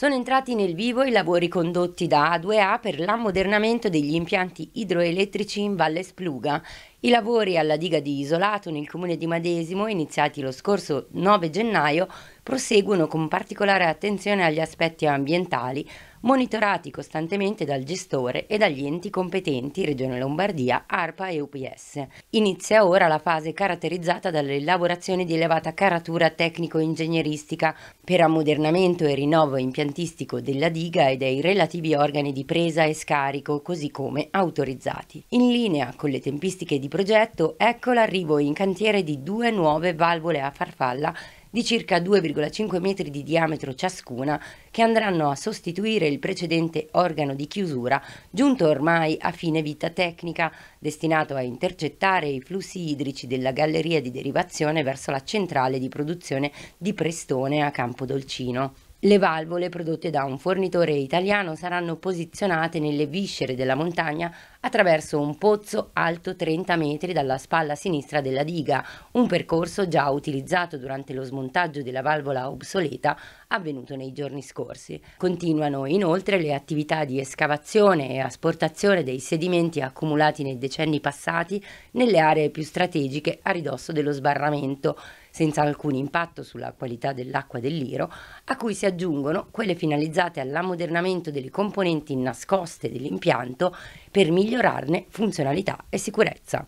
Sono entrati nel vivo i lavori condotti da A2A per l'ammodernamento degli impianti idroelettrici in Valle Spluga i lavori alla diga di Isolato nel comune di Madesimo, iniziati lo scorso 9 gennaio, proseguono con particolare attenzione agli aspetti ambientali, monitorati costantemente dal gestore e dagli enti competenti Regione Lombardia, ARPA e UPS. Inizia ora la fase caratterizzata dall'elaborazione di elevata caratura tecnico-ingegneristica per ammodernamento e rinnovo impiantistico della diga e dei relativi organi di presa e scarico, così come autorizzati. In linea con le tempistiche di progetto, ecco l'arrivo in cantiere di due nuove valvole a farfalla di circa 2,5 metri di diametro ciascuna che andranno a sostituire il precedente organo di chiusura giunto ormai a fine vita tecnica destinato a intercettare i flussi idrici della galleria di derivazione verso la centrale di produzione di Prestone a Campo Dolcino. Le valvole prodotte da un fornitore italiano saranno posizionate nelle viscere della montagna attraverso un pozzo alto 30 metri dalla spalla sinistra della diga, un percorso già utilizzato durante lo smontaggio della valvola obsoleta avvenuto nei giorni scorsi. Continuano inoltre le attività di escavazione e asportazione dei sedimenti accumulati nei decenni passati nelle aree più strategiche a ridosso dello sbarramento, senza alcun impatto sulla qualità dell'acqua del Liro, a cui si aggiungono quelle finalizzate all'ammodernamento delle componenti nascoste dell'impianto per migliorarne funzionalità e sicurezza.